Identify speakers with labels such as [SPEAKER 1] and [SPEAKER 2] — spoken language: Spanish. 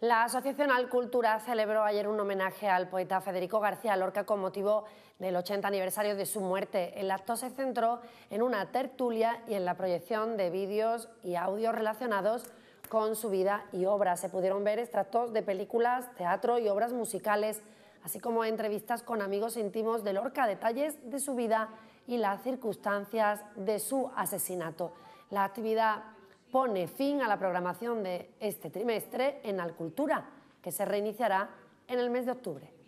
[SPEAKER 1] La Asociación Al Cultura celebró ayer un homenaje al poeta Federico García Lorca con motivo del 80 aniversario de su muerte. El acto se centró en una tertulia y en la proyección de vídeos y audios relacionados con su vida y obra. Se pudieron ver extractos de películas, teatro y obras musicales, así como entrevistas con amigos íntimos de Lorca, detalles de su vida y las circunstancias de su asesinato. La actividad pone fin a la programación de este trimestre en Alcultura, que se reiniciará en el mes de octubre.